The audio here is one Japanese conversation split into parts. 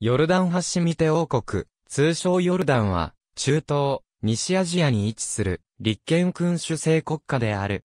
ヨルダンハシミテ王国、通称ヨルダンは、中東、西アジアに位置する、立憲君主制国家である。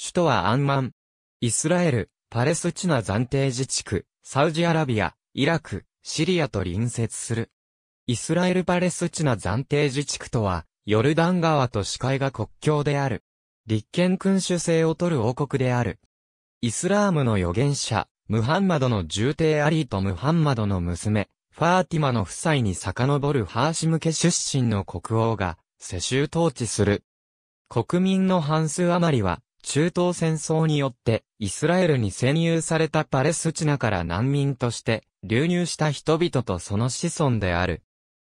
首都はアンマン。イスラエル、パレスチナ暫定自治区、サウジアラビア、イラク、シリアと隣接する。イスラエル・パレスチナ暫定自治区とは、ヨルダン川と視界が国境である。立憲君主制を取る王国である。イスラームの預言者、ムハンマドの重帝アリーとムハンマドの娘、ファーティマの夫妻に遡るハーシム家出身の国王が、世襲統治する。国民の半数余りは、中東戦争によってイスラエルに占有されたパレスチナから難民として流入した人々とその子孫である。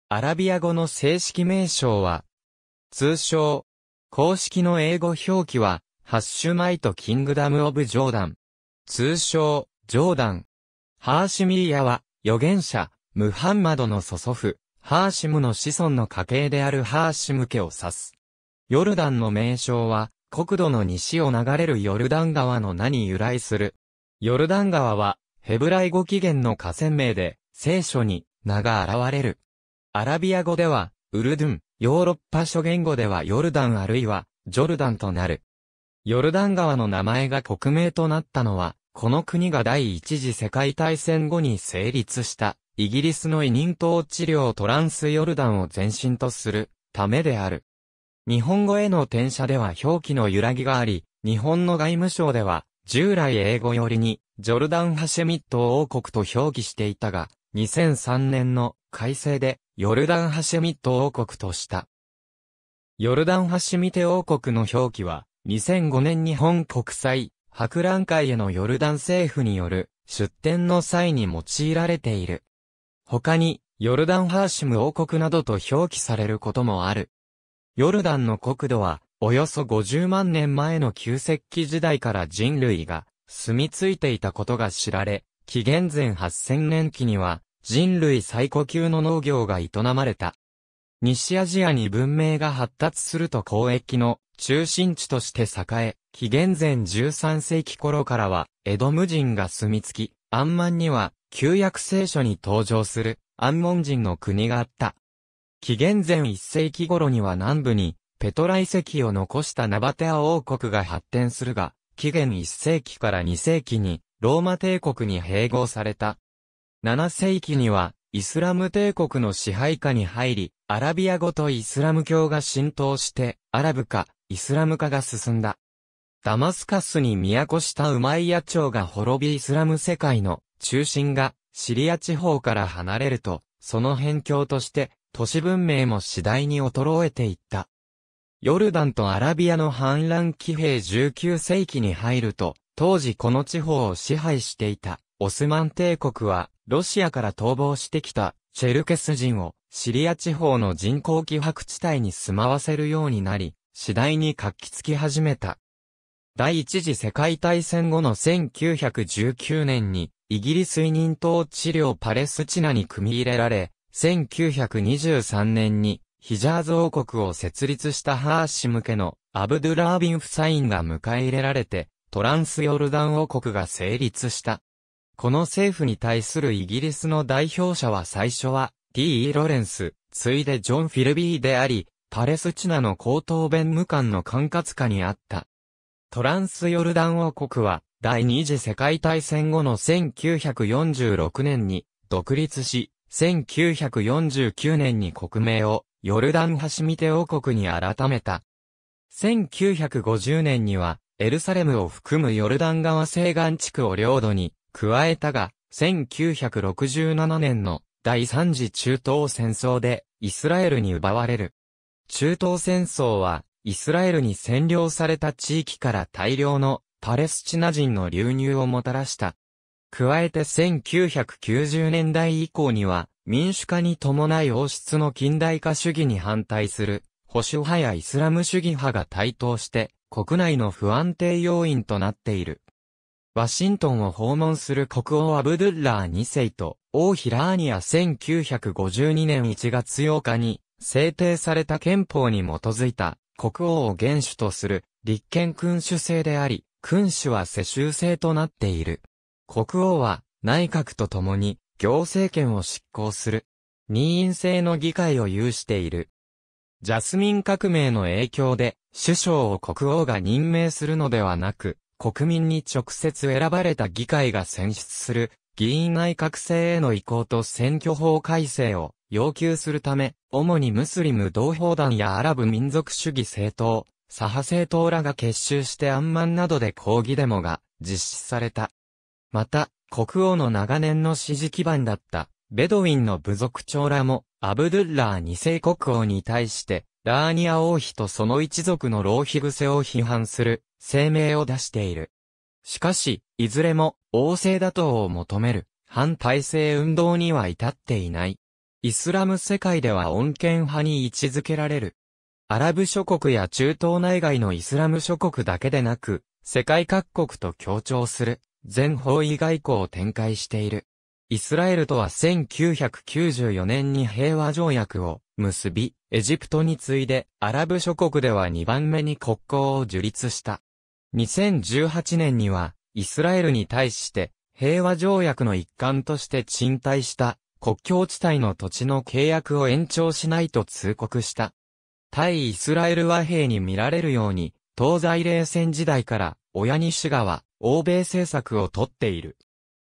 アラビア語の正式名称は、通称、公式の英語表記は、ハッシュマイト・キングダム・オブ・ジョーダン。通称、ジョーダン。ハーシミリアは、預言者、ムハンマドの祖祖父、ハーシムの子孫の家系であるハーシム家を指す。ヨルダンの名称は、国土の西を流れるヨルダン川の名に由来する。ヨルダン川は、ヘブライ語起源の河川名で、聖書に、名が現れる。アラビア語では、ウルドゥン、ヨーロッパ諸言語ではヨルダンあるいは、ジョルダンとなる。ヨルダン川の名前が国名となったのは、この国が第一次世界大戦後に成立したイギリスの委任統治領トランスヨルダンを前身とするためである。日本語への転写では表記の揺らぎがあり、日本の外務省では従来英語よりにジョルダン・ハシェミット王国と表記していたが、2003年の改正でヨルダン・ハシェミット王国とした。ヨルダン・ハシミテ王国の表記は、2005年日本国際博覧会へのヨルダン政府による出展の際に用いられている。他に、ヨルダンハーシム王国などと表記されることもある。ヨルダンの国土は、およそ50万年前の旧石器時代から人類が住み着いていたことが知られ、紀元前8000年期には人類最古級の農業が営まれた。西アジアに文明が発達すると交易の中心地として栄え、紀元前13世紀頃からは、エドム人が住み着き、アンマンには旧約聖書に登場する安門人の国があった。紀元前1世紀頃には南部にペトラ遺跡を残したナバテア王国が発展するが、紀元1世紀から2世紀にローマ帝国に併合された。7世紀にはイスラム帝国の支配下に入り、アラビア語とイスラム教が浸透して、アラブ化、イスラム化が進んだ。ダマスカスに都したウマイヤ朝が滅びイスラム世界の中心がシリア地方から離れると、その辺境として都市文明も次第に衰えていった。ヨルダンとアラビアの反乱騎兵19世紀に入ると、当時この地方を支配していたオスマン帝国は、ロシアから逃亡してきたチェルケス人をシリア地方の人口希薄地帯に住まわせるようになり、次第に活気つき始めた。第一次世界大戦後の1919年に、イギリス委任統治領パレスチナに組み入れられ、1923年にヒジャーズ王国を設立したハーシム家のアブドゥラービン・フサインが迎え入れられて、トランスヨルダン王国が成立した。この政府に対するイギリスの代表者は最初は D・ e ロレンス、ついでジョン・フィルビーであり、パレスチナの高等弁務官の管轄下にあった。トランスヨルダン王国は第二次世界大戦後の1946年に独立し、1949年に国名をヨルダン・ハシミテ王国に改めた。1950年にはエルサレムを含むヨルダン川西岸地区を領土に加えたが、1967年の第三次中東戦争でイスラエルに奪われる。中東戦争はイスラエルに占領された地域から大量のパレスチナ人の流入をもたらした。加えて1990年代以降には、民主化に伴い王室の近代化主義に反対する、保守派やイスラム主義派が台頭して、国内の不安定要因となっている。ワシントンを訪問する国王アブドゥッラー2世と王ヒラーニア1952年1月8日に制定された憲法に基づいた国王を元首とする立憲君主制であり、君主は世襲制となっている。国王は内閣と共に行政権を執行する。任意制の議会を有している。ジャスミン革命の影響で首相を国王が任命するのではなく、国民に直接選ばれた議会が選出する議員内閣制への移行と選挙法改正を要求するため、主にムスリム同胞団やアラブ民族主義政党、左派政党らが結集してアンマンなどで抗議デモが実施された。また、国王の長年の支持基盤だった、ベドウィンの部族長らも、アブドゥッラー二世国王に対して、ラーニア王妃とその一族の浪費癖を批判する声明を出している。しかし、いずれも、王政打倒を求める、反体制運動には至っていない。イスラム世界では穏健派に位置づけられる。アラブ諸国や中東内外のイスラム諸国だけでなく、世界各国と協調する、全方位外交を展開している。イスラエルとは1994年に平和条約を結び、エジプトに次いでアラブ諸国では2番目に国交を樹立した。2018年にはイスラエルに対して平和条約の一環として賃貸した国境地帯の土地の契約を延長しないと通告した。対イスラエル和平に見られるように、東西冷戦時代から、親にガ側、欧米政策をとっている。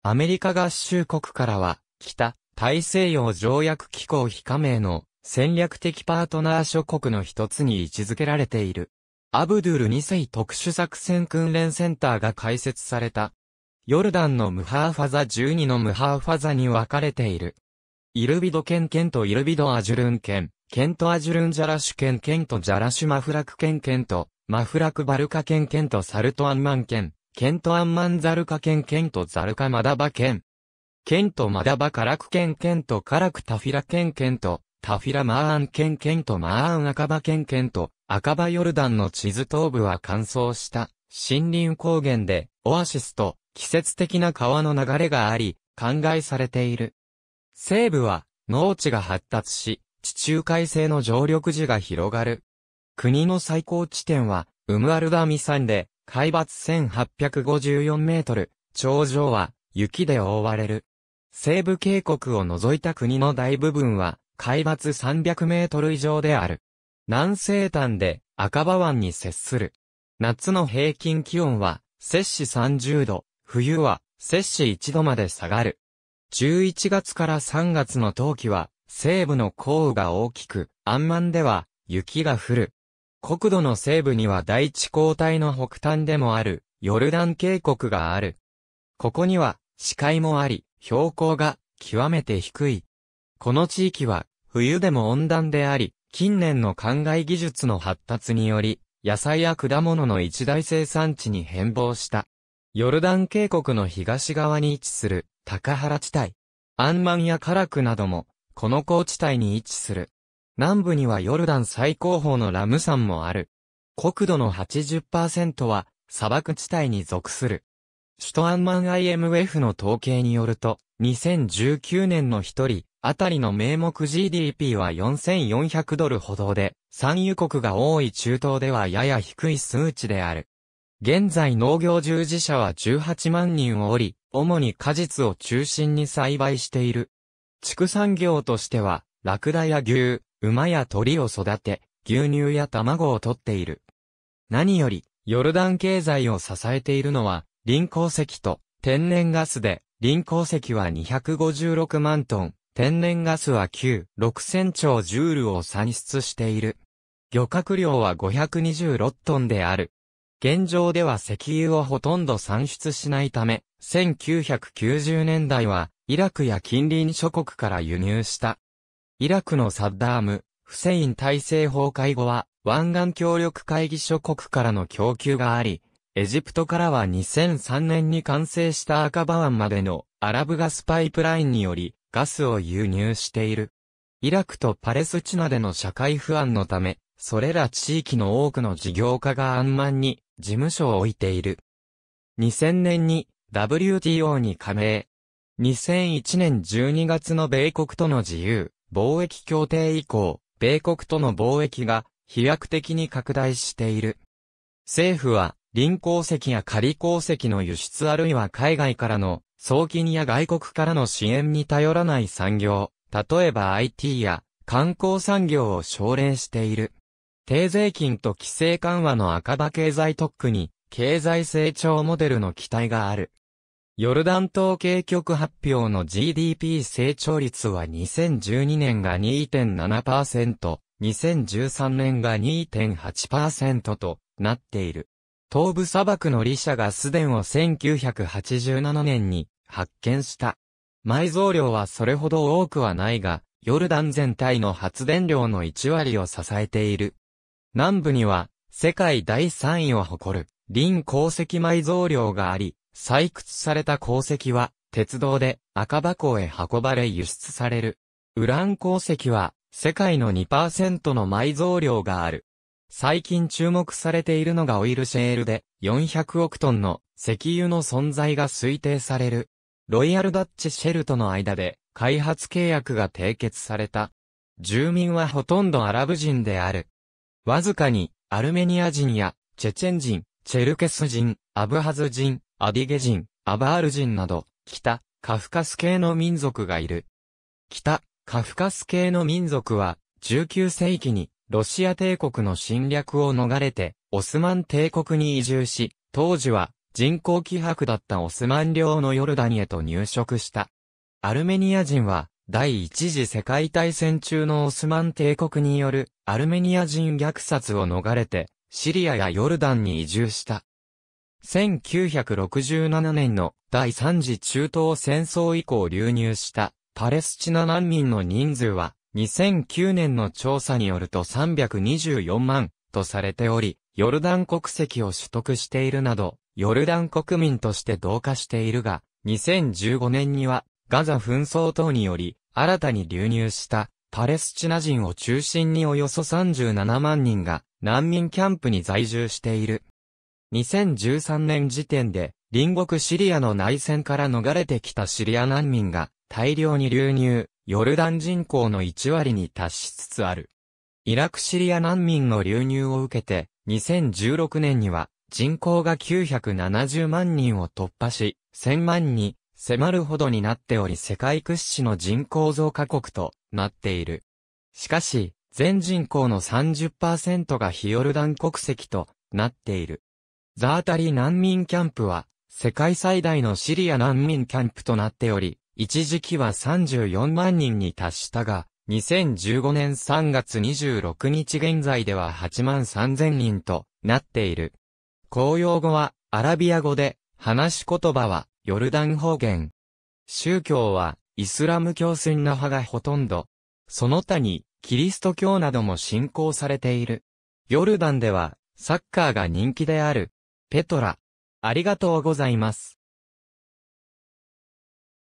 アメリカ合衆国からは、北、大西洋条約機構非加盟の戦略的パートナー諸国の一つに位置づけられている。アブドゥル2世特殊作戦訓練センターが開設された。ヨルダンのムハーファザ12のムハーファザに分かれている。イルビド県県とイルビドアジュルン県。ケント・アジュルン・ジャラシュ県ケント・ジャラシュ・マフラク県ケント、マフラク・バルカ県ケント・サルト・アンマン県、ケント・アンマン・ザルカ県ケント・ザルカ・マダバ県、ケント・マダバ・カラク県ケント・カラク・タフィラ県ケント、タフィラ・マーアン県ケント・マーアン・アカバ県ケント、アカバ・ヨルダンの地図東部は乾燥した森林高原で、オアシスと季節的な川の流れがあり、灌漑されている。西部は農地が発達し、地中海性の常緑樹が広がる。国の最高地点は、ウムアルダミ山で、海抜1854メートル、頂上は雪で覆われる。西部渓谷を除いた国の大部分は、海抜300メートル以上である。南西端で赤羽湾に接する。夏の平均気温は、摂氏30度、冬は摂氏1度まで下がる。11月から3月の冬季は、西部の降雨が大きく、安満では雪が降る。国土の西部には大地交代の北端でもある、ヨルダン渓谷がある。ここには、視界もあり、標高が極めて低い。この地域は、冬でも温暖であり、近年の灌漑技術の発達により、野菜や果物の一大生産地に変貌した。ヨルダン渓谷の東側に位置する、高原地帯。アンマンやカラクなども、この高地帯に位置する。南部にはヨルダン最高峰のラム山もある。国土の80%は砂漠地帯に属する。首都アンマン IMF の統計によると、2019年の一人、あたりの名目 GDP は4400ドルほどで、産油国が多い中東ではやや低い数値である。現在農業従事者は18万人をおり、主に果実を中心に栽培している。畜産業としては、ラクダや牛、馬や鳥を育て、牛乳や卵を取っている。何より、ヨルダン経済を支えているのは、輪鉱石と天然ガスで、輪鉱石は256万トン、天然ガスは9、6000兆ジュールを産出している。漁獲量は526トンである。現状では石油をほとんど産出しないため、1990年代はイラクや近隣諸国から輸入した。イラクのサッダーム、フセイン体制崩壊後は、湾岸協力会議諸国からの供給があり、エジプトからは2003年に完成した赤バ湾までのアラブガスパイプラインによりガスを輸入している。イラクとパレスチナでの社会不安のため、それら地域の多くの事業家が安満に事務所を置いている。2000年に WTO に加盟、2001年12月の米国との自由貿易協定以降、米国との貿易が飛躍的に拡大している。政府は、臨鉱石や仮鉱石の輸出あるいは海外からの送金や外国からの支援に頼らない産業、例えば IT や観光産業を奨励している。低税金と規制緩和の赤羽経済特区に経済成長モデルの期待がある。ヨルダン統計局発表の GDP 成長率は2012年が2.7%、2013年が2.8%となっている。東部砂漠のリシャがスデンを1987年に発見した。埋蔵量はそれほど多くはないが、ヨルダン全体の発電量の1割を支えている。南部には、世界第3位を誇る、林鉱石埋蔵量があり、採掘された鉱石は、鉄道で赤箱へ運ばれ輸出される。ウラン鉱石は、世界の2%の埋蔵量がある。最近注目されているのがオイルシェールで、400億トンの石油の存在が推定される。ロイヤルダッチシェルとの間で、開発契約が締結された。住民はほとんどアラブ人である。わずかに、アルメニア人や、チェチェン人、チェルケス人、アブハズ人、アディゲ人、アバール人など、北、カフカス系の民族がいる。北、カフカス系の民族は、19世紀に、ロシア帝国の侵略を逃れて、オスマン帝国に移住し、当時は、人口希薄だったオスマン領のヨルダニへと入植した。アルメニア人は、第一次世界大戦中のオスマン帝国によるアルメニア人虐殺を逃れて、シリアやヨルダンに移住した。1967年の第三次中東戦争以降流入したパレスチナ難民の人数は2009年の調査によると324万とされており、ヨルダン国籍を取得しているなど、ヨルダン国民として同化しているが、2015年にはガザ紛争等により新たに流入したパレスチナ人を中心におよそ37万人が難民キャンプに在住している。2013年時点で隣国シリアの内戦から逃れてきたシリア難民が大量に流入、ヨルダン人口の1割に達しつつある。イラクシリア難民の流入を受けて、2016年には人口が970万人を突破し、1000万に迫るほどになっており世界屈指の人口増加国となっている。しかし、全人口の30%がヒヨルダン国籍となっている。ザータリ難民キャンプは、世界最大のシリア難民キャンプとなっており、一時期は34万人に達したが、2015年3月26日現在では8万3000人となっている。公用語はアラビア語で、話し言葉はヨルダン方言。宗教はイスラム教スンナ派がほとんど、その他に、キリスト教なども信仰されている。ヨルダンでは、サッカーが人気である。ペトラ。ありがとうございます。